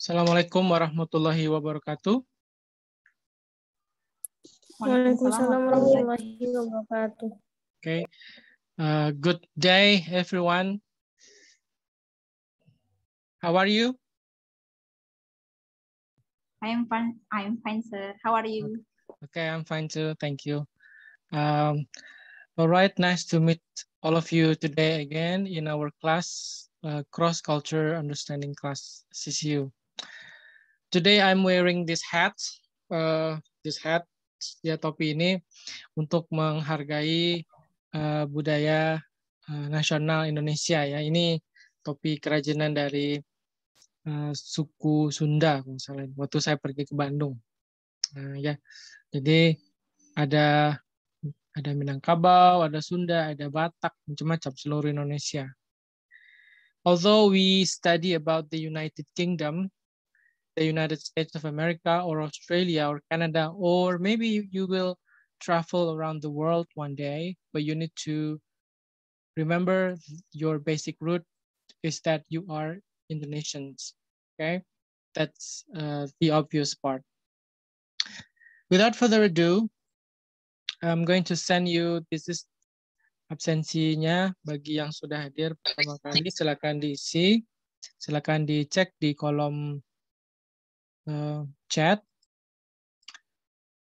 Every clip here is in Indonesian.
Assalamualaikum warahmatullahi wabarakatuh. Waalaikumsalam warahmatullahi wabarakatuh. Okay. Uh, good day, everyone. How are you? I am fine. I am fine, sir. How are you? Okay, I'm fine too. Thank you. Um, all right. Nice to meet all of you today again in our class, uh, Cross Culture Understanding Class CCU. today I'm wearing this hat, uh, this hat ya topi ini untuk menghargai uh, budaya uh, nasional Indonesia ya. Ini topi kerajinan dari uh, suku Sunda misalnya. Waktu saya pergi ke Bandung, uh, ya. Jadi ada ada Minangkabau, ada Sunda, ada Batak, macam-macam seluruh Indonesia. Although we study about the United Kingdom, the United States of America or Australia or Canada, or maybe you, you will travel around the world one day, but you need to remember your basic root is that you are Indonesians, okay? That's uh, the obvious part. Without further ado, I'm going to send you, this is absensinya bagi yang sudah hadir pertama kali, silakan diisi, silakan dicek di kolom uh, chat.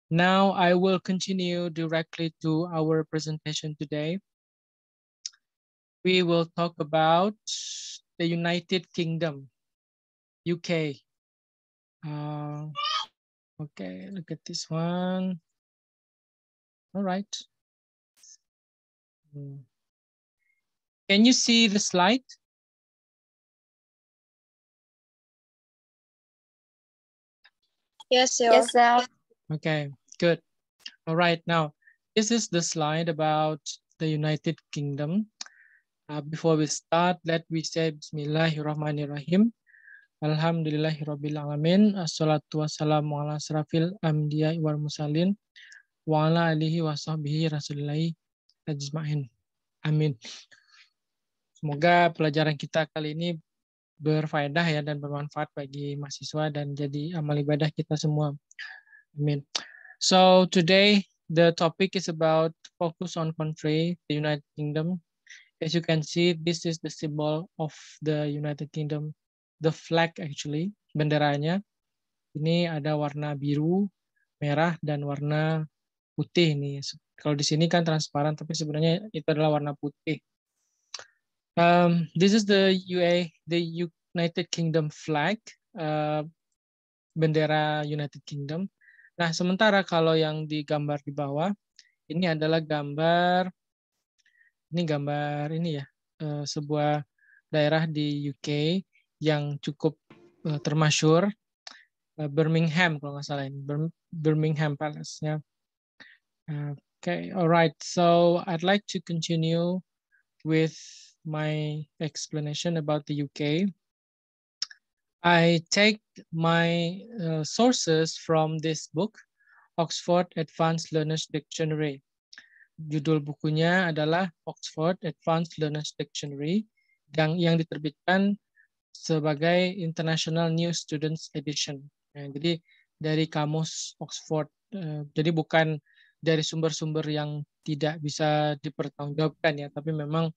Now I will continue directly to our presentation today. We will talk about the United Kingdom, UK. Uh, okay, look at this one. All right. Hmm. Can you see the slide? Yes, sir. Yes, sir. Okay, good. All right, now, this is the slide about the United Kingdom. Uh, before we start, let me say Bismillahirrahmanirrahim. Alhamdulillahirrahmanirrahim. Assalatu wassalamu ala asrafil amdiya iwar musalin. Wa ala alihi wa sahbihi rasulillahi ajma'in. Amin. Semoga pelajaran kita kali ini berfaedah ya dan bermanfaat bagi mahasiswa dan jadi amal ibadah kita semua. Amin. So today the topic is about focus on country, the United Kingdom. As you can see, this is the symbol of the United Kingdom, the flag actually, benderanya. Ini ada warna biru, merah, dan warna putih nih. Kalau di sini kan transparan, tapi sebenarnya itu adalah warna putih. Um, this is the UA, the United Kingdom flag, uh, bendera United Kingdom. Nah, sementara kalau yang digambar di bawah, ini adalah gambar, ini gambar ini ya, uh, sebuah daerah di UK yang cukup uh, termasyur, uh, Birmingham kalau nggak salah ini, Birmingham palace Ya. Uh, okay, alright, so I'd like to continue with my explanation about the UK. I take my uh, sources from this book, Oxford Advanced Learners Dictionary. Judul bukunya adalah Oxford Advanced Learners Dictionary yang, yang diterbitkan sebagai International New Students Edition. Nah, jadi dari kamus Oxford. Uh, jadi bukan dari sumber-sumber yang tidak bisa dipertanggungjawabkan ya, tapi memang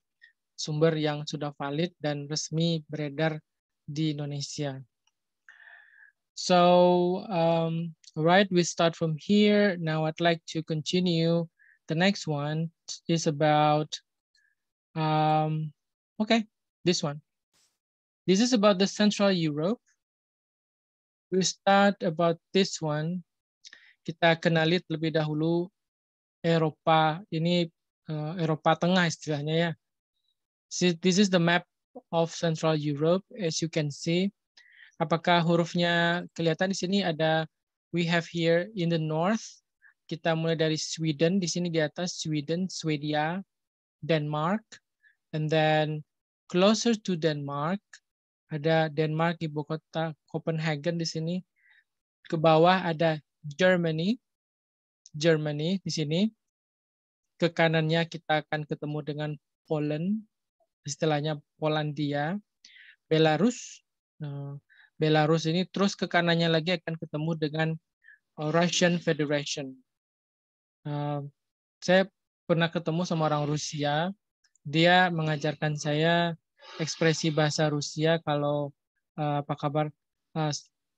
sumber yang sudah valid dan resmi beredar di Indonesia. So, um, right, we start from here. Now I'd like to continue. The next one is about, um, okay, this one. This is about the Central Europe. We start about this one. Kita kenali terlebih dahulu Eropa. Ini uh, Eropa Tengah istilahnya ya. This is the map of Central Europe. As you can see, apakah hurufnya kelihatan di sini ada we have here in the north. Kita mulai dari Sweden, di sini di atas Sweden, Swedia, Denmark. And then closer to Denmark, ada Denmark ibu kota Copenhagen di sini. Ke bawah ada Germany, Germany di sini. Ke kanannya kita akan ketemu dengan Poland, istilahnya Polandia, Belarus. Eh, Belarus ini terus ke kanannya lagi akan ketemu dengan eh, Russian Federation. Eh, saya pernah ketemu sama orang Rusia, dia mengajarkan saya ekspresi bahasa Rusia kalau apa kabar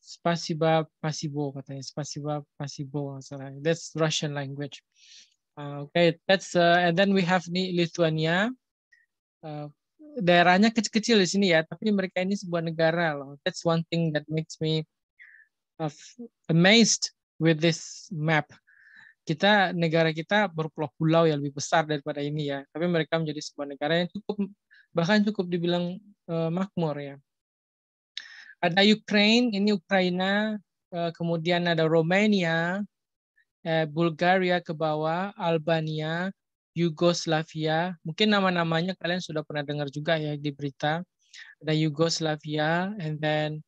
spasiba pasibo katanya spasiba pasibo that's Russian language uh, okay that's uh, and then we have Lithuania Eh, daerahnya kecil-kecil di sini ya, tapi mereka ini sebuah negara loh. That's one thing that makes me amazed with this map. Kita negara kita berpulau-pulau ya lebih besar daripada ini ya, tapi mereka menjadi sebuah negara yang cukup bahkan cukup dibilang uh, makmur ya. Ada Ukraine, ini Ukraina, uh, kemudian ada Romania, Bulgaria ke bawah, Albania, Yugoslavia. Mungkin nama-namanya kalian sudah pernah dengar juga ya di berita. Ada Yugoslavia and then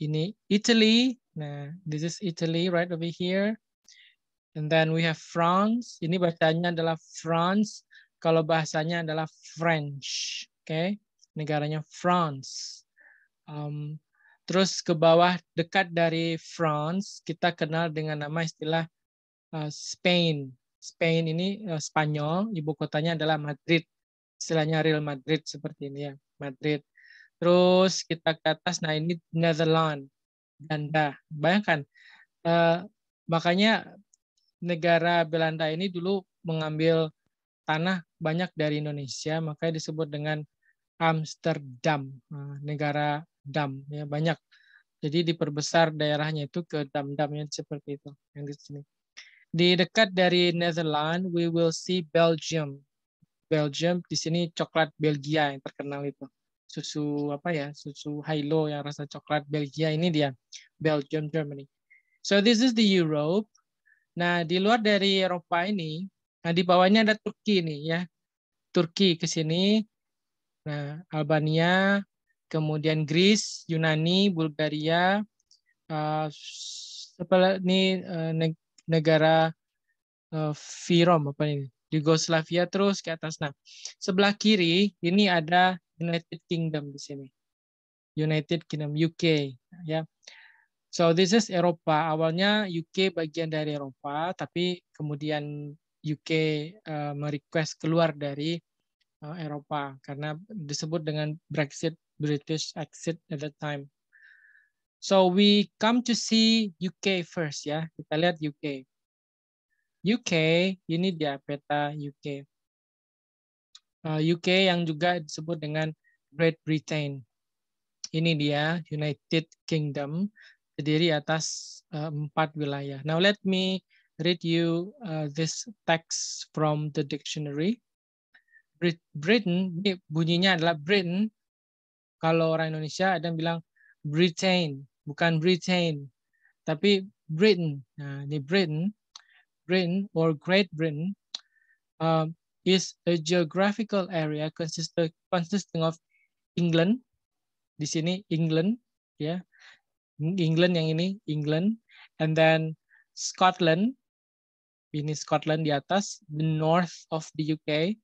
ini Italy. Nah, this is Italy right over here. And then we have France. Ini bacanya adalah France. Kalau bahasanya adalah French. Oke, okay? negaranya France. Um, terus ke bawah dekat dari France, kita kenal dengan nama istilah uh, Spain. Spain ini uh, Spanyol, ibu kotanya adalah Madrid. Istilahnya Real Madrid seperti ini ya, Madrid. Terus kita ke atas, nah ini Netherlands, Belanda. Bayangkan, uh, makanya negara Belanda ini dulu mengambil tanah banyak dari Indonesia, makanya disebut dengan Amsterdam, uh, negara dam ya banyak. Jadi diperbesar daerahnya itu ke dam-damnya seperti itu yang di sini. Di dekat dari Netherlands, we will see Belgium. Belgium di sini coklat Belgia yang terkenal itu. Susu apa ya? Susu Hilo yang rasa coklat Belgia ini dia. Belgium, Germany. So this is the Europe. Nah, di luar dari Eropa ini, nah di bawahnya ada Turki nih ya. Turki ke sini. Nah, Albania, kemudian Greece, Yunani, Bulgaria, uh, ini uh, negara uh, eh, Firom apa ini Yugoslavia terus ke atas. Nah, sebelah kiri ini ada United Kingdom di sini. United Kingdom UK ya. So this is Eropa. Awalnya UK bagian dari Eropa, tapi kemudian UK uh, eh, merequest keluar dari uh, Eropa karena disebut dengan Brexit British exit at the time. So we come to see UK first ya. Kita lihat UK. UK, ini dia ya, peta UK. UK uh, yang juga disebut dengan Great Britain. Ini dia United Kingdom terdiri atas uh, empat wilayah. Now let me read you uh, this text from the dictionary. Britain, ini bunyinya adalah Britain. Kalau orang Indonesia ada yang bilang Britain, bukan Britain, tapi Britain. Nah, di Britain, Britain or Great Britain uh, is a geographical area consisting consisting of England. Di sini England, ya. Yeah. England yang ini England, and then Scotland. Ini Scotland di atas, the north of the UK,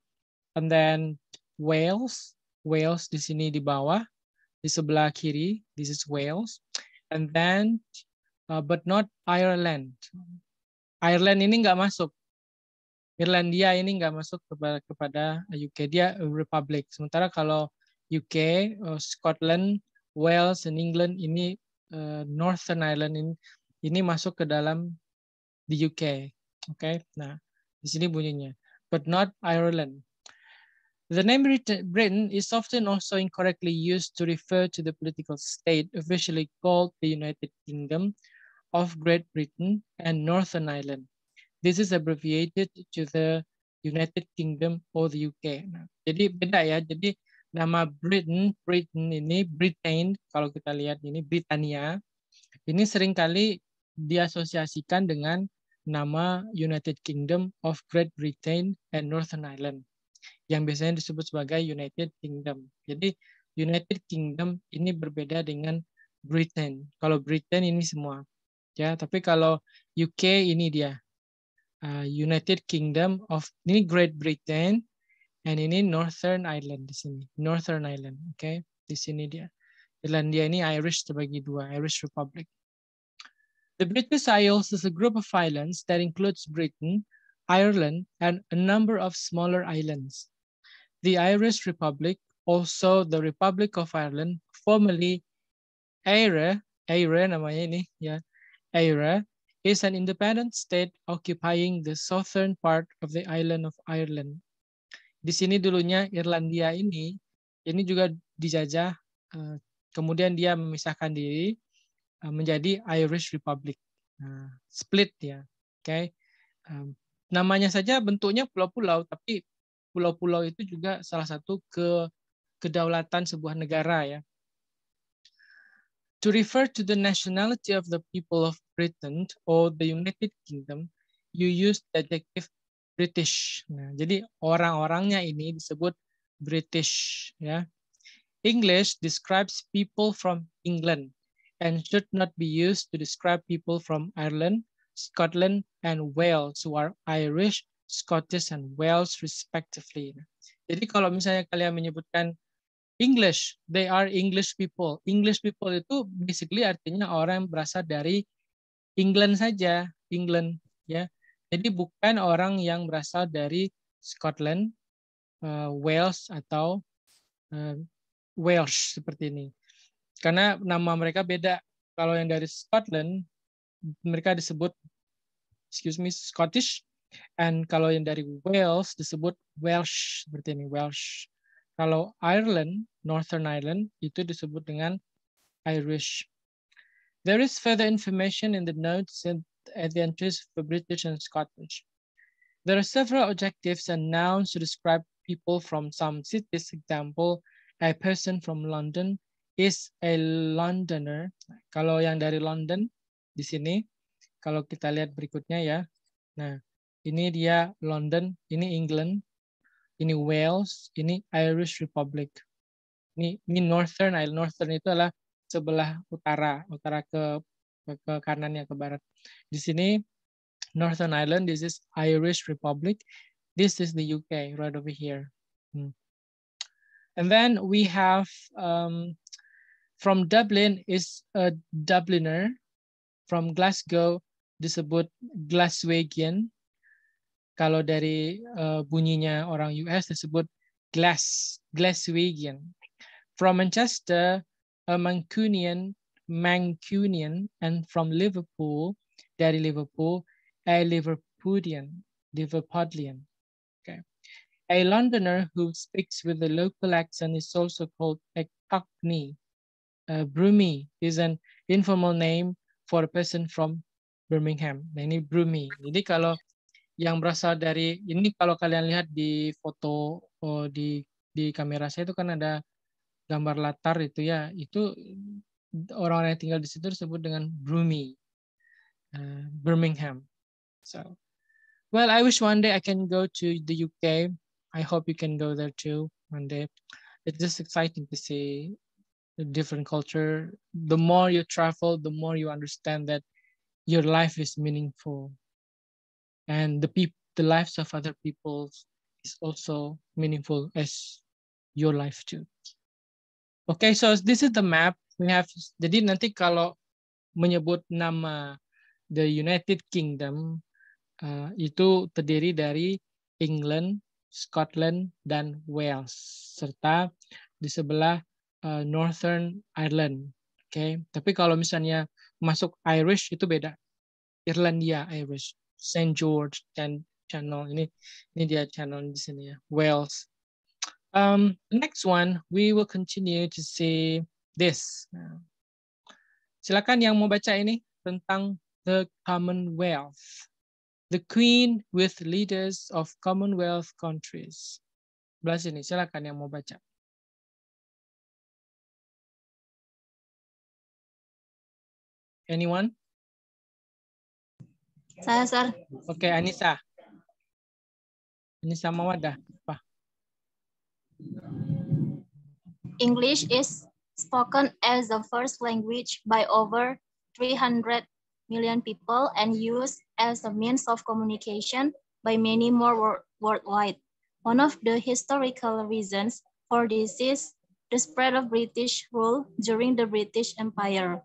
and then Wales. Wales di sini di bawah, di sebelah kiri. This is Wales and then uh, but not Ireland. Ireland ini nggak masuk. Irlandia ini nggak masuk kepada kepada UK dia republic. Sementara kalau UK, uh, Scotland, Wales, and England ini uh, Northern Ireland ini, ini masuk ke dalam di UK. Oke. Okay? Nah, di sini bunyinya but not Ireland. The name Britain is often also incorrectly used to refer to the political state officially called the United Kingdom of Great Britain and Northern Ireland. This is abbreviated to the United Kingdom or the UK. Nah, jadi beda ya. Jadi nama Britain, Britain ini Britain kalau kita lihat ini Britania. Ini seringkali diasosiasikan dengan nama United Kingdom of Great Britain and Northern Ireland yang biasanya disebut sebagai United Kingdom. Jadi United Kingdom ini berbeda dengan Britain. Kalau Britain ini semua, ya. Tapi kalau UK ini dia uh, United Kingdom of ini Great Britain and ini Northern Ireland di sini. Northern Ireland, oke. Okay? Di sini dia. Irlandia ini Irish terbagi dua, Irish Republic. The British Isles is a group of islands that includes Britain, Ireland, and a number of smaller islands. The Irish Republic, also the Republic of Ireland, formerly Eire, Eire namanya ini ya, Eire, is an independent state occupying the southern part of the island of Ireland. Di sini dulunya Irlandia ini, ini juga dijajah, eh, kemudian dia memisahkan diri eh, menjadi Irish Republic, nah, split ya, oke. Okay? Eh, namanya saja bentuknya pulau-pulau, tapi pulau-pulau itu juga salah satu ke kedaulatan sebuah negara ya. To refer to the nationality of the people of Britain or the United Kingdom, you use the adjective British. Nah, jadi orang-orangnya ini disebut British ya. English describes people from England and should not be used to describe people from Ireland, Scotland and Wales who are Irish, Scottish and Wales respectively. Jadi kalau misalnya kalian menyebutkan English, they are English people. English people itu basically artinya orang yang berasal dari England saja, England ya. Jadi bukan orang yang berasal dari Scotland, uh, Wales atau uh, Welsh seperti ini. Karena nama mereka beda. Kalau yang dari Scotland mereka disebut excuse me Scottish and kalau yang dari Wales disebut Welsh seperti ini Welsh. Kalau Ireland, Northern Ireland itu disebut dengan Irish. There is further information in the notes and at the entries for British and Scottish. There are several adjectives and nouns to describe people from some cities. Example, a person from London is a Londoner. Kalau yang dari London di sini. Kalau kita lihat berikutnya ya. Nah, ini dia London, ini England, ini Wales, ini Irish Republic. Ini, ini Northern Ireland. Northern itu adalah sebelah utara, utara ke ke, ke kanannya ke barat. Di sini Northern Ireland, this is Irish Republic. This is the UK right over here. Hmm. And then we have um, from Dublin is a Dubliner. from Glasgow disebut Glaswegian. Kalau dari uh, bunyinya orang US disebut Glass, Glaswegian. From Manchester, a Mancunian, Mancunian, and from Liverpool, dari Liverpool, a Liverpoolian, Liverpudlian. Okay. A Londoner who speaks with a local accent is also called a Cockney. Uh, Brummy is an informal name for a person from Birmingham. Nah, ini Brumi. Jadi kalau yang berasal dari ini kalau kalian lihat di foto oh, di di kamera saya itu kan ada gambar latar itu ya. Itu orang-orang yang tinggal di situ disebut dengan Brumi. Uh, Birmingham. So, well, I wish one day I can go to the UK. I hope you can go there too one day. It's just exciting to see different culture the more you travel the more you understand that your life is meaningful and the peop- the lives of other people is also meaningful as your life too okay so this is the map we have jadi nanti kalau menyebut nama the United Kingdom uh, itu terdiri dari England Scotland dan Wales serta di sebelah uh, Northern Ireland. Oke, okay? tapi kalau misalnya masuk Irish itu beda. Irlandia Irish, St George dan channel ini ini dia channel di sini ya, Wales. Um, next one, we will continue to see this. Nah, silakan yang mau baca ini tentang the Commonwealth, the Queen with leaders of Commonwealth countries. Belas ini, silakan yang mau baca. Anyone? Saya, sir. Okay, Anissa. Anissa Mawada. Apa? English is spoken as the first language by over 300 million people and used as a means of communication by many more worldwide. One of the historical reasons for this is the spread of British rule during the British Empire.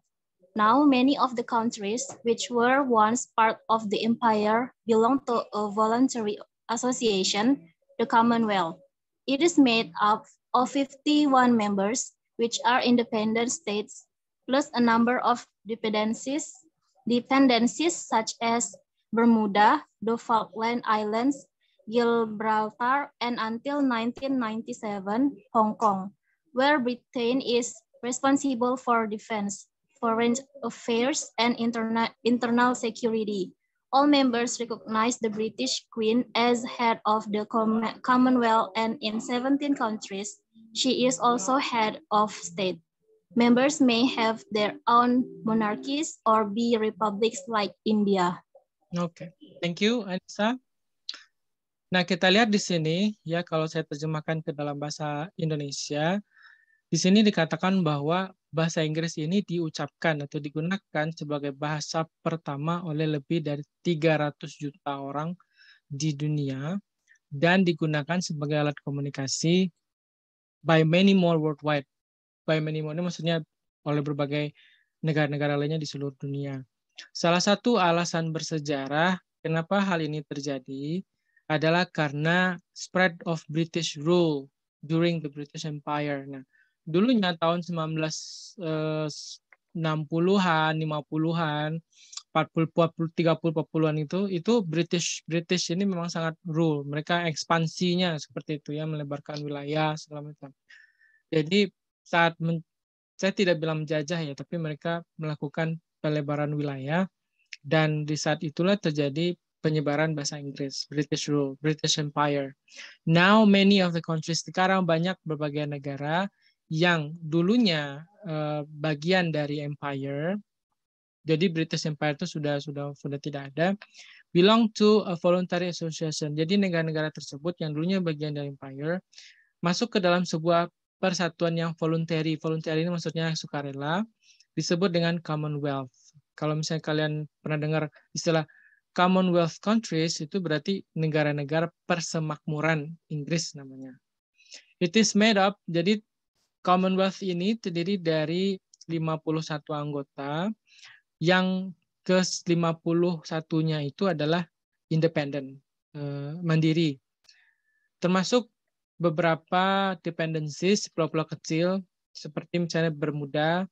Now, many of the countries which were once part of the empire belong to a voluntary association, the Commonwealth. It is made up of 51 members, which are independent states, plus a number of dependencies, dependencies such as Bermuda, the Falkland Islands, Gibraltar, and until 1997, Hong Kong, where Britain is responsible for defense. Foreign Affairs, and Interna Internal Security. All members recognized the British Queen as head of the Com Commonwealth and in 17 countries, she is also head of state. Members may have their own monarchies or be republics like India. Oke, okay. thank you Anissa. Nah, kita lihat di sini ya kalau saya terjemahkan ke dalam bahasa Indonesia, di sini dikatakan bahwa bahasa Inggris ini diucapkan atau digunakan sebagai bahasa pertama oleh lebih dari 300 juta orang di dunia dan digunakan sebagai alat komunikasi by many more worldwide. By many more ini maksudnya oleh berbagai negara-negara lainnya di seluruh dunia. Salah satu alasan bersejarah kenapa hal ini terjadi adalah karena spread of British rule during the British Empire. Nah, dulunya tahun 1960-an, 50-an, 40 30 40-an itu itu British British ini memang sangat rule. Mereka ekspansinya seperti itu ya melebarkan wilayah segala macam. Jadi saat men, saya tidak bilang menjajah ya, tapi mereka melakukan pelebaran wilayah dan di saat itulah terjadi penyebaran bahasa Inggris, British rule, British Empire. Now many of the countries sekarang banyak berbagai negara yang dulunya eh, bagian dari empire. Jadi British Empire itu sudah sudah sudah tidak ada. Belong to a voluntary association. Jadi negara-negara tersebut yang dulunya bagian dari empire masuk ke dalam sebuah persatuan yang voluntary. Voluntary ini maksudnya sukarela disebut dengan commonwealth. Kalau misalnya kalian pernah dengar istilah Commonwealth countries itu berarti negara-negara persemakmuran Inggris namanya. It is made up, jadi Commonwealth ini terdiri dari 51 anggota yang ke-51-nya itu adalah independen, eh, mandiri. Termasuk beberapa dependencies pulau-pulau kecil seperti misalnya Bermuda,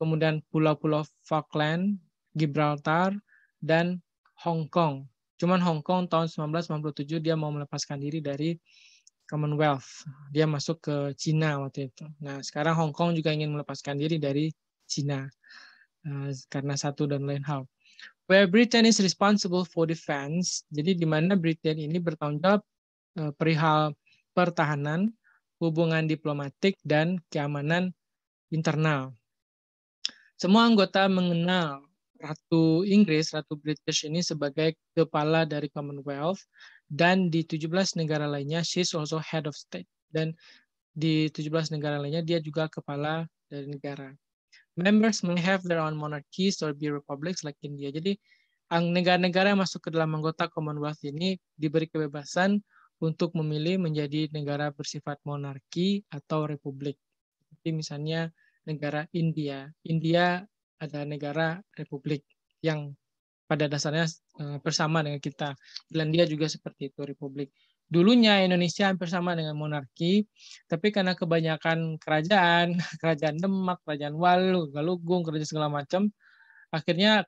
kemudian pulau-pulau Falkland, Gibraltar, dan Hong Kong. Cuman Hong Kong tahun 1997 dia mau melepaskan diri dari Commonwealth. Dia masuk ke Cina waktu itu. Nah, sekarang Hong Kong juga ingin melepaskan diri dari Cina eh, karena satu dan lain hal. Where Britain is responsible for defense. Jadi di mana Britain ini bertanggung jawab eh, perihal pertahanan, hubungan diplomatik dan keamanan internal. Semua anggota mengenal Ratu Inggris, Ratu British ini sebagai kepala dari Commonwealth dan di 17 negara lainnya, she's also head of state. Dan di 17 negara lainnya, dia juga kepala dari negara. Members may have their own monarchies or be republics like India. Jadi negara-negara yang masuk ke dalam anggota Commonwealth ini diberi kebebasan untuk memilih menjadi negara bersifat monarki atau republik. Jadi misalnya negara India. India adalah negara republik yang pada dasarnya eh, bersama dengan kita. Belanda juga seperti itu republik. Dulunya Indonesia hampir sama dengan monarki, tapi karena kebanyakan kerajaan, kerajaan Demak, kerajaan Walu, Galugung, kerajaan segala macam, akhirnya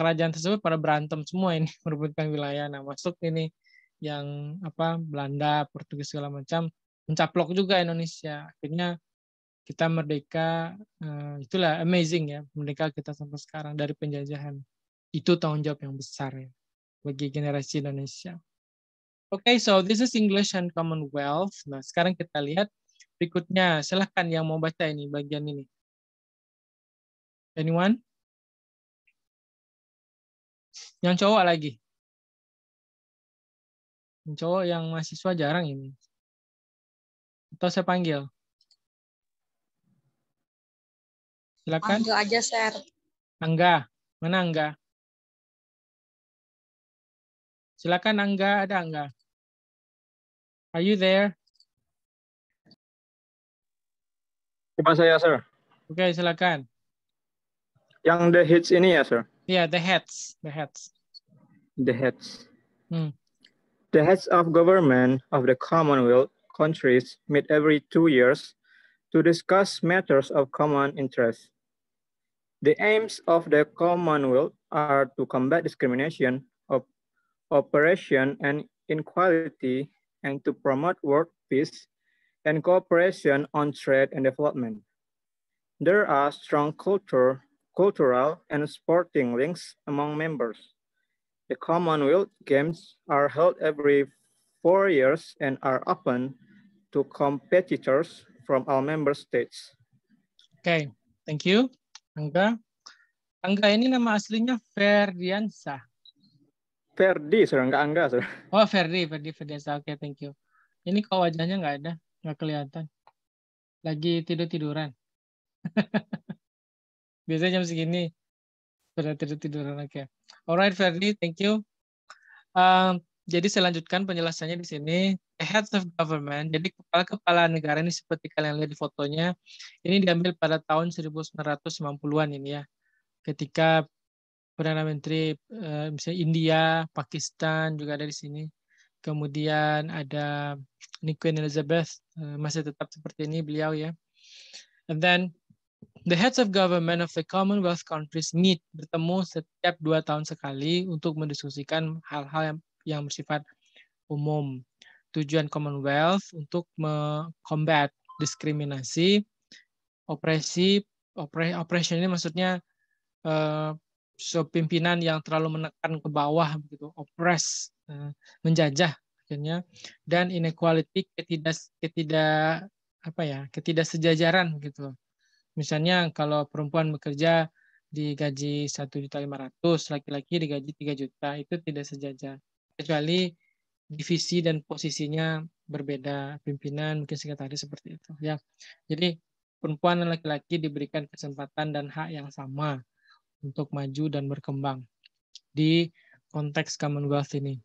kerajaan tersebut pada berantem semua ini merebutkan wilayah. Nah, masuk ini yang apa Belanda, Portugis segala macam mencaplok juga Indonesia. Akhirnya kita merdeka, eh, itulah amazing ya, merdeka kita sampai sekarang dari penjajahan itu tanggung jawab yang besar ya bagi generasi Indonesia. Oke, okay, so this is English and Commonwealth. Nah, sekarang kita lihat berikutnya. Silahkan yang mau baca ini, bagian ini. Anyone? Yang cowok lagi. Yang cowok yang mahasiswa jarang ini. Atau saya panggil? Silakan. Panggil aja, Sir. Angga. Mana Angga? Silakan Angga, ada Angga. Are you there? Cuma saya, sir. Oke, okay, silakan. Yang the heads ini ya, sir? Ya, yeah, the heads, the heads. The heads. Hmm. The heads of government of the Commonwealth countries meet every two years to discuss matters of common interest. The aims of the Commonwealth are to combat discrimination, operation and inequality and to promote world peace and cooperation on trade and development. There are strong culture, cultural and sporting links among members. The Commonwealth Games are held every four years and are open to competitors from all member states. Okay, thank you. Angga. Angga ini nama aslinya Ferdiansa. Ferdi, sudah nggak Angga, sudah. Oh Ferdi, Ferdi, Ferdi. Oke, okay, thank you. Ini kok wajahnya nggak ada, nggak kelihatan. Lagi tidur tiduran. Biasanya jam segini sudah tidur tiduran. Oke. Okay. Alright Ferdi, thank you. Um, jadi saya lanjutkan penjelasannya di sini. The heads of government, jadi kepala-kepala negara ini seperti kalian lihat di fotonya, ini diambil pada tahun 1990 an ini ya, ketika perdana menteri uh, misalnya India, Pakistan juga ada di sini. Kemudian ada Queen Elizabeth uh, masih tetap seperti ini beliau ya. And then the heads of government of the Commonwealth countries meet bertemu setiap dua tahun sekali untuk mendiskusikan hal-hal yang, yang bersifat umum. Tujuan Commonwealth untuk combat diskriminasi, opresi, opre, operation ini maksudnya uh, pimpinan yang terlalu menekan ke bawah begitu oppress eh, menjajah akhirnya dan inequality ketidak ketidak apa ya ketidaksejajaran gitu misalnya kalau perempuan bekerja digaji satu juta lima ratus laki-laki digaji tiga juta itu tidak sejajar kecuali divisi dan posisinya berbeda pimpinan mungkin sekretaris seperti itu ya jadi perempuan dan laki-laki diberikan kesempatan dan hak yang sama untuk maju dan berkembang di konteks Commonwealth ini.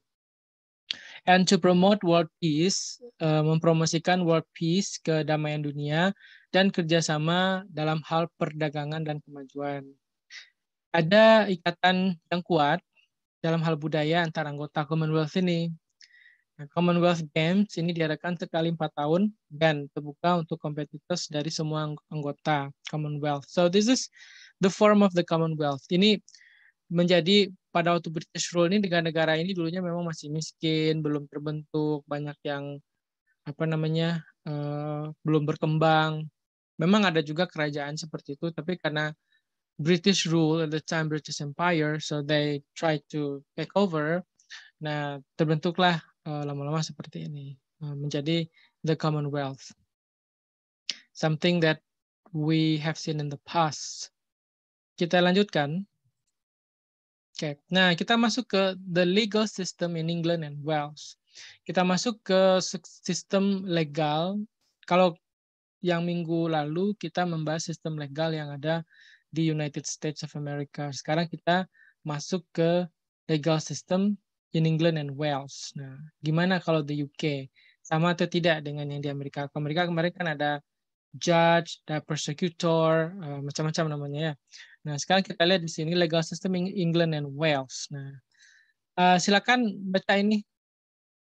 And to promote world peace, eh, mempromosikan world peace ke kedamaian dunia dan kerjasama dalam hal perdagangan dan kemajuan. Ada ikatan yang kuat dalam hal budaya antara anggota Commonwealth ini. Nah, Commonwealth Games ini diadakan sekali empat tahun dan terbuka untuk kompetitor dari semua anggota Commonwealth. So this is the form of the Commonwealth. Ini menjadi pada waktu British rule ini negara-negara ini dulunya memang masih miskin, belum terbentuk, banyak yang apa namanya uh, belum berkembang. Memang ada juga kerajaan seperti itu, tapi karena British rule at the time British Empire, so they try to take over. Nah terbentuklah lama eh, lama-lama seperti ini uh, menjadi the Commonwealth, something that we have seen in the past. Kita lanjutkan. Oke, okay. nah kita masuk ke the legal system in England and Wales. Kita masuk ke sistem legal. Kalau yang minggu lalu kita membahas sistem legal yang ada di United States of America. Sekarang kita masuk ke legal system in England and Wales. Nah, gimana kalau di UK? Sama atau tidak dengan yang di Amerika? Amerika kemarin kan ada judge, dan eh, persecutor, eh, macam-macam namanya ya. Nah, sekarang kita lihat di sini legal system in England and Wales. Nah, uh, silakan baca ini.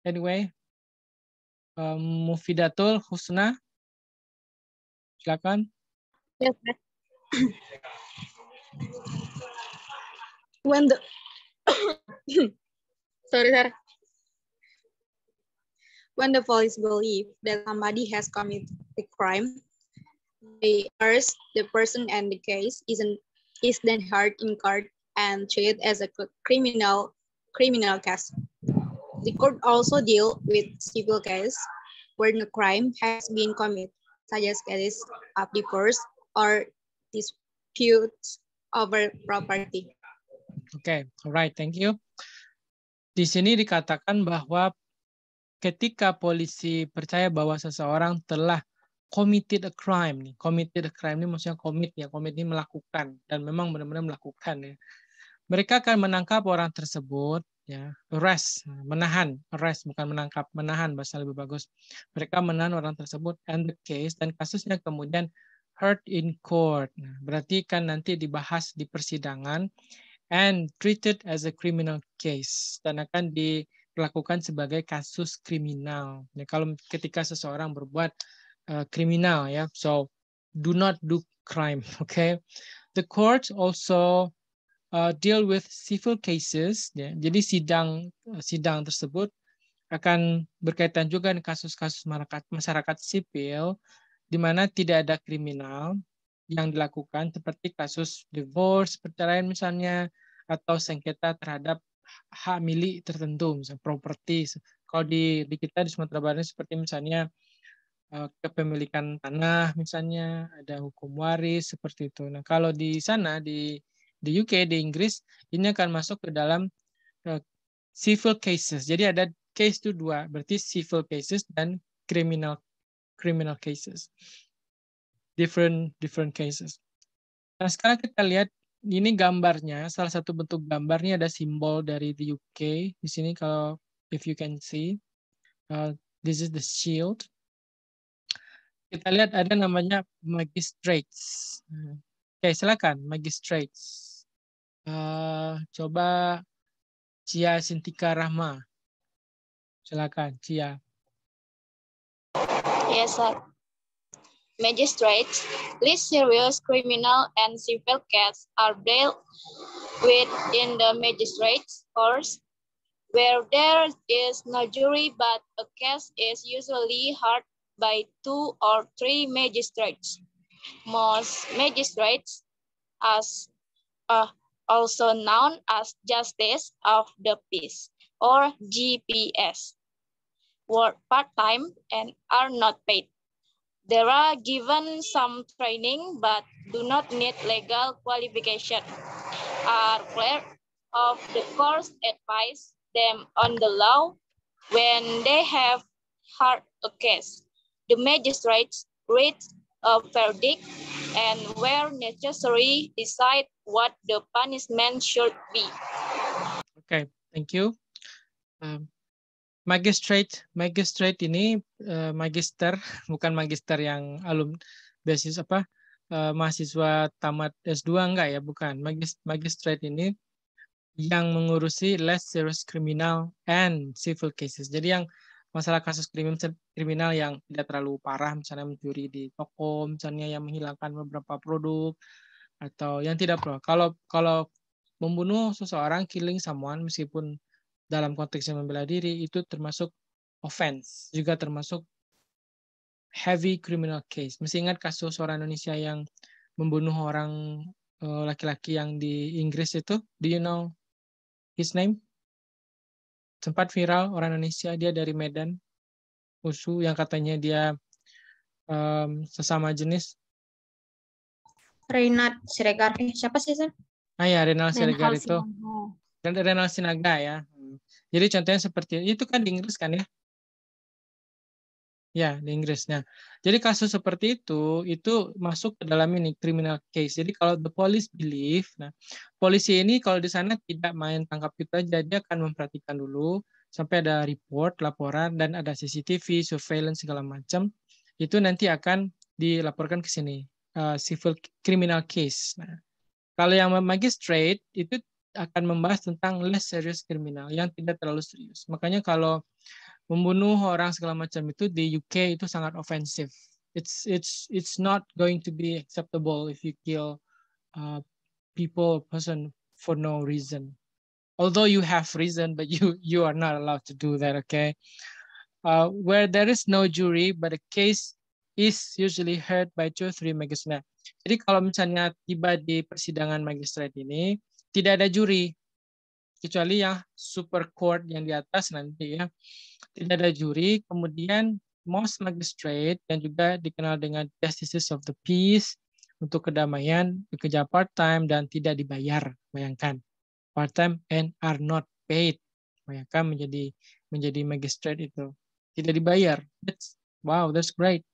Anyway, um, Mufidatul Husna, silakan. Yes, When the sorry, sorry. when the police believe that somebody has committed a crime, they arrest the person and the case isn't is then heard in court and treated as a criminal criminal case. The court also deal with civil case where the crime has been committed, such as cases of divorce or disputes over property. Oke, okay. alright, thank you. Di sini dikatakan bahwa ketika polisi percaya bahwa seseorang telah committed a crime nih. Committed a crime ini maksudnya commit ya, commit ini melakukan dan memang benar-benar melakukan ya. Mereka akan menangkap orang tersebut ya, arrest, menahan, arrest bukan menangkap, menahan bahasa lebih bagus. Mereka menahan orang tersebut and the case dan kasusnya kemudian heard in court. Nah, berarti kan nanti dibahas di persidangan and treated as a criminal case dan akan di diperlakukan sebagai kasus kriminal. Nah, kalau ketika seseorang berbuat uh, kriminal ya, so do not do crime. Okay, the court also uh, deal with civil cases. Ya. Jadi sidang eh, sidang tersebut akan berkaitan juga dengan kasus-kasus masyarakat, masyarakat sipil di mana tidak ada kriminal yang dilakukan seperti kasus divorce, perceraian misalnya, atau sengketa terhadap hak milik tertentu, misalnya properti. Kalau di, di kita di Sumatera Barat seperti misalnya eh, kepemilikan tanah misalnya, ada hukum waris seperti itu. Nah, kalau di sana di di UK di Inggris ini akan masuk ke dalam uh, civil cases. Jadi ada case itu dua, berarti civil cases dan criminal criminal cases. Different different cases. Nah, sekarang kita lihat ini gambarnya, salah satu bentuk gambarnya ada simbol dari the UK. Di sini kalau if you can see, uh, this is the shield. Kita lihat ada namanya magistrates. Hmm. Oke, okay, silakan magistrates. Uh, coba Cia Sintika Rahma. Silakan, Cia. Yes, sir. magistrates, least serious criminal and civil cases are dealt with in the magistrate's courts, where there is no jury, but a case is usually heard by two or three magistrates. Most magistrates, as uh, also known as Justice of the Peace or GPS, work part-time and are not paid. There are given some training but do not need legal qualification. Are clerk of the course advise them on the law when they have heard a case. The magistrates read a verdict and where necessary decide what the punishment should be. Okay, thank you. Um, magistrate magistrate ini uh, magister bukan magister yang alum basis apa uh, mahasiswa tamat S2 enggak ya bukan Magis magistrate ini yang mengurusi less serious criminal and civil cases jadi yang masalah kasus kriminal yang tidak terlalu parah misalnya mencuri di toko misalnya yang menghilangkan beberapa produk atau yang tidak pro kalau kalau membunuh seseorang killing someone meskipun dalam konteks yang membela diri itu termasuk offense, juga termasuk heavy criminal case. Mesti ingat kasus orang Indonesia yang membunuh orang eh, laki-laki yang di Inggris itu. Do you know his name? Sempat viral orang Indonesia, dia dari Medan, USU, yang katanya dia um, sesama jenis. Renat Siregar, eh, siapa sih, Ah ya, Renal Siregar itu. Dan Renal Sinaga ya, jadi contohnya seperti itu kan di Inggris kan ya? Ya, di Inggrisnya. jadi kasus seperti itu itu masuk ke dalam ini criminal case. Jadi kalau the police believe, nah, polisi ini kalau di sana tidak main tangkap kita, jadi akan memperhatikan dulu sampai ada report, laporan dan ada CCTV, surveillance segala macam. Itu nanti akan dilaporkan ke sini uh, civil criminal case. Nah, kalau yang magistrate itu akan membahas tentang less serious criminal yang tidak terlalu serius. Makanya kalau membunuh orang segala macam itu di UK itu sangat ofensif. It's it's it's not going to be acceptable if you kill uh, people person for no reason. Although you have reason, but you you are not allowed to do that. Okay, uh, where there is no jury, but the case is usually heard by two three magistrate. Jadi kalau misalnya tiba di persidangan magistrate ini, tidak ada juri kecuali yang super court yang di atas nanti ya tidak ada juri kemudian most magistrate dan juga dikenal dengan justices of the peace untuk kedamaian bekerja part time dan tidak dibayar bayangkan part time and are not paid bayangkan menjadi menjadi magistrate itu tidak dibayar that's, wow that's great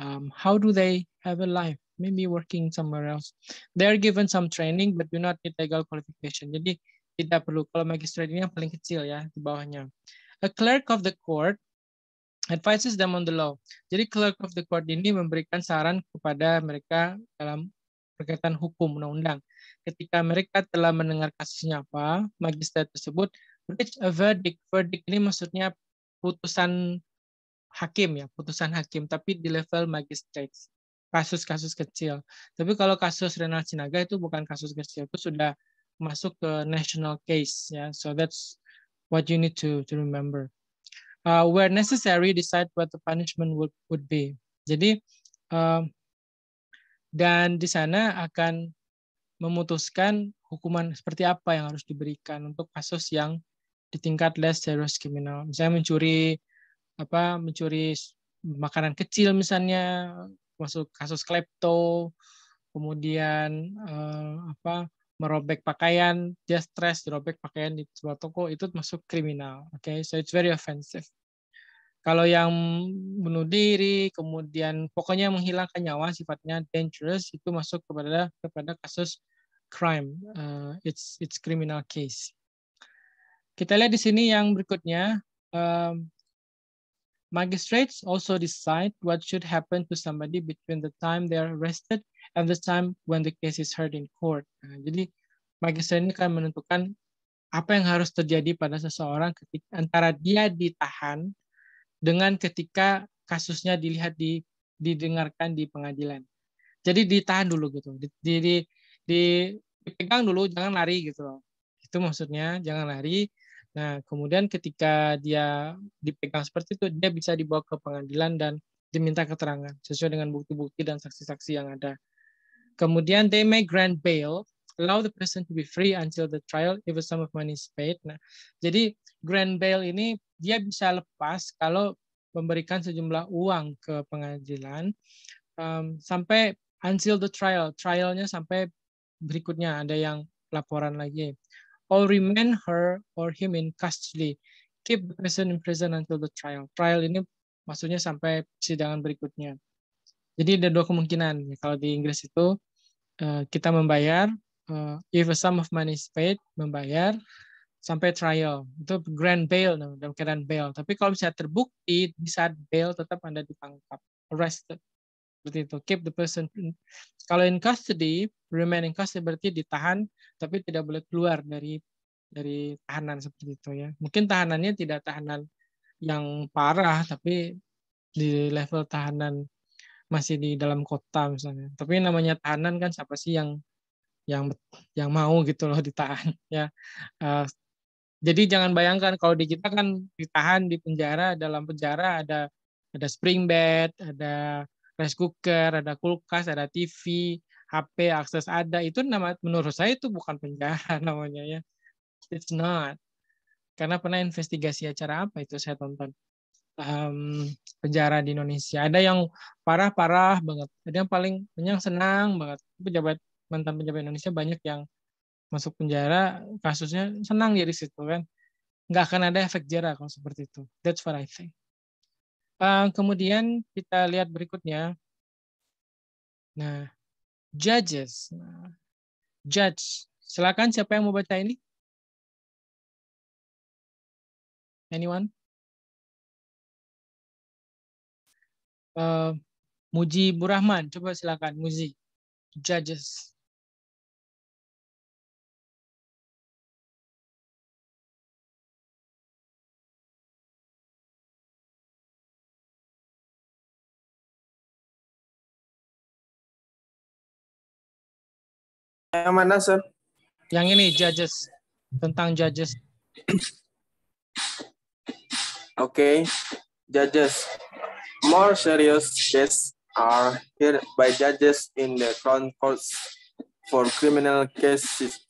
um, how do they have a life maybe working somewhere else. They are given some training but do not need legal qualification. Jadi tidak perlu kalau magistrat ini yang paling kecil ya di bawahnya. A clerk of the court advises them on the law. Jadi clerk of the court ini memberikan saran kepada mereka dalam berkaitan hukum undang-undang. Ketika mereka telah mendengar kasusnya apa, magistrat tersebut reach a verdict. Verdict ini maksudnya putusan hakim ya, putusan hakim tapi di level magistrate kasus-kasus kecil. Tapi kalau kasus renal Sinaga itu bukan kasus kecil, itu sudah masuk ke national case Yeah. So that's what you need to to remember. Uh, where necessary, decide what the punishment would would be. Jadi uh, dan di sana akan memutuskan hukuman seperti apa yang harus diberikan untuk kasus yang di tingkat less serious criminal. Misalnya mencuri apa mencuri makanan kecil misalnya masuk kasus klepto, kemudian eh, apa merobek pakaian, dia stres dirobek pakaian di sebuah toko itu masuk kriminal. Oke, okay? so it's very offensive. Kalau yang bunuh diri, kemudian pokoknya menghilangkan nyawa sifatnya dangerous itu masuk kepada kepada kasus crime. Uh, it's it's criminal case. Kita lihat di sini yang berikutnya um, Magistrates also decide what should happen to somebody between the time they are arrested and the time when the case is heard in court. Nah, jadi magistrate ini akan menentukan apa yang harus terjadi pada seseorang ketika antara dia ditahan dengan ketika kasusnya dilihat di didengarkan di pengadilan. Jadi ditahan dulu gitu. jadi di, di dipegang dulu jangan lari gitu loh. Itu maksudnya jangan lari Nah, kemudian ketika dia dipegang seperti itu, dia bisa dibawa ke pengadilan dan diminta keterangan sesuai dengan bukti-bukti dan saksi-saksi yang ada. Kemudian they may grant bail, allow the person to be free until the trial if a sum of money is paid. Nah, jadi grant bail ini dia bisa lepas kalau memberikan sejumlah uang ke pengadilan um, sampai until the trial, trialnya sampai berikutnya ada yang laporan lagi or remain her or him in custody. Keep the person in prison until the trial. Trial ini maksudnya sampai persidangan berikutnya. Jadi ada dua kemungkinan. Kalau di Inggris itu eh, kita membayar, eh, if a sum of money is paid, membayar sampai trial. Itu grand bail dalam keadaan bail. Tapi kalau bisa terbukti bisa bail tetap Anda ditangkap, arrested seperti itu keep the person kalau in custody remain in custody berarti ditahan tapi tidak boleh keluar dari dari tahanan seperti itu ya mungkin tahanannya tidak tahanan yang parah tapi di level tahanan masih di dalam kota misalnya tapi namanya tahanan kan siapa sih yang yang yang mau gitu loh ditahan ya uh, jadi jangan bayangkan kalau di kita kan ditahan di penjara dalam penjara ada ada spring bed ada rice cooker, ada kulkas, ada TV, HP, akses ada. Itu nama menurut saya itu bukan penjara namanya ya. It's not. Karena pernah investigasi acara apa itu saya tonton. Um, penjara di Indonesia. Ada yang parah-parah banget. Ada yang paling yang senang banget. Pejabat mantan pejabat Indonesia banyak yang masuk penjara kasusnya senang jadi situ kan nggak akan ada efek jera kalau seperti itu that's what I think Eh, kemudian kita lihat berikutnya. Nah, judges. Nah, judge. Silakan siapa yang mau baca ini? Anyone? Uh, eh, Muji Burahman, coba silakan Muji. Judges. Yang mana, Sir? Yang ini, judges. Tentang judges. Oke, okay. judges. More serious cases are heard by judges in the Crown Courts for criminal cases.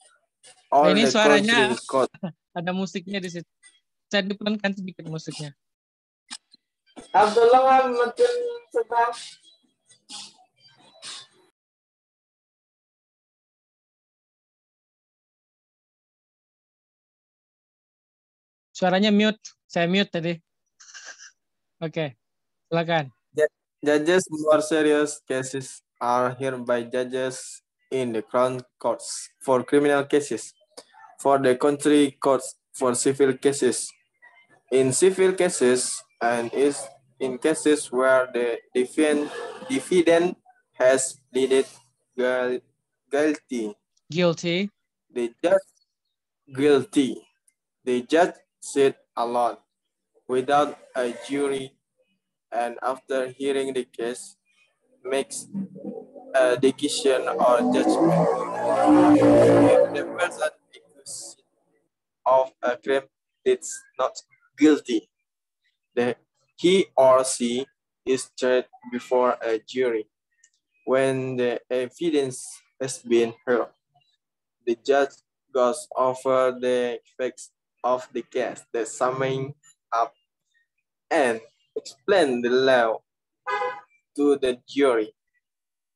All ini suaranya ada musiknya di situ. Saya dipelankan sedikit musiknya. Abdullah mungkin sedang Suaranya mute. Saya mute tadi. Oke, okay. silakan. Judges more serious cases are by judges in the Crown Courts for criminal cases, for the country courts for civil cases, in civil cases, and is in cases where the defend, defendant has pleaded guilty. Guilty. The judge guilty. The judge sit alone without a jury and after hearing the case makes a decision or judgment. If the person accused of a crime is not guilty, the, he or she is tried before a jury. When the evidence has been heard, the judge goes over the facts of the gas that summing up and explain the law to the jury.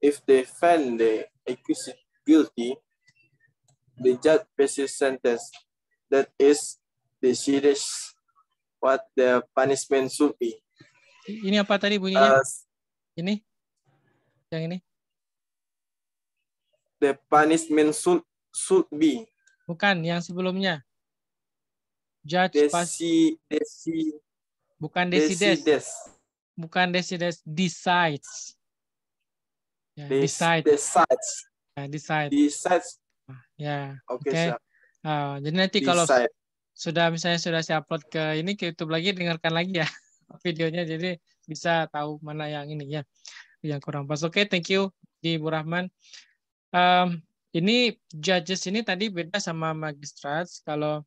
If they find the accused guilty, the judge passes sentence that is decides what the punishment should be. Ini apa tadi bunyinya? Uh, ini? Yang ini? The punishment should, should be. Bukan, yang sebelumnya. Judge Desi, pas Desi bukan Desides. des. Bukan Desides decides. yeah, Des, decide. Decides. yeah, decide. Decides. Ya. Oke. Ah, jadi nanti decide. kalau sudah misalnya sudah saya upload ke ini ke YouTube lagi dengarkan lagi ya videonya jadi bisa tahu mana yang ini ya yang kurang pas. Oke, okay, thank you di Bu Rahman. Um, ini judges ini tadi beda sama magistrats. Kalau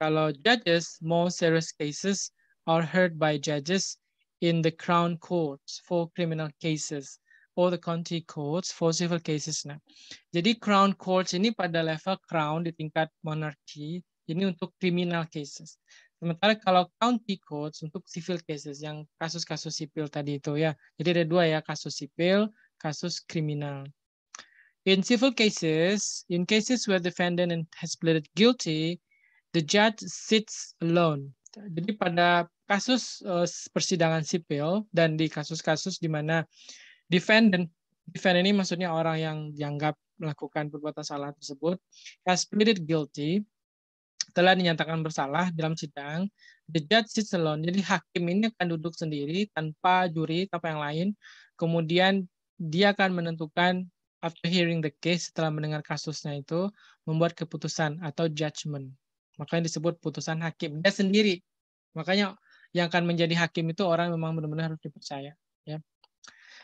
kalau judges, more serious cases are heard by judges in the crown courts for criminal cases or the county courts for civil cases. Nah, jadi crown courts ini pada level crown di tingkat monarki ini untuk criminal cases. Sementara kalau county courts untuk civil cases yang kasus-kasus sipil tadi itu ya. Jadi ada dua ya, kasus sipil, kasus kriminal. In civil cases, in cases where defendant has pleaded guilty, the judge sits alone. Jadi pada kasus eh, persidangan sipil dan di kasus-kasus di mana defendant defendant ini maksudnya orang yang dianggap melakukan perbuatan salah tersebut has pleaded guilty telah dinyatakan bersalah dalam sidang the judge sits alone jadi hakim ini akan duduk sendiri tanpa juri tanpa yang lain kemudian dia akan menentukan after hearing the case setelah mendengar kasusnya itu membuat keputusan atau judgment Makanya disebut putusan hakim. Dia sendiri. Makanya yang akan menjadi hakim itu orang memang benar-benar harus dipercaya. Ya.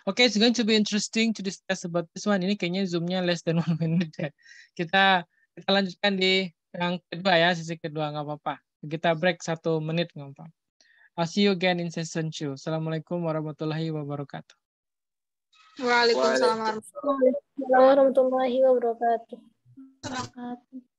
Oke, okay, it's going to be interesting to discuss about this one. Ini kayaknya zoomnya less than one minute. Ya. Kita kita lanjutkan di yang kedua ya, sisi kedua nggak apa-apa. Kita break satu menit nggak apa-apa. I'll see you again in session two. Assalamualaikum warahmatullahi wabarakatuh. Waalaikumsalam warahmatullahi wabarakatuh.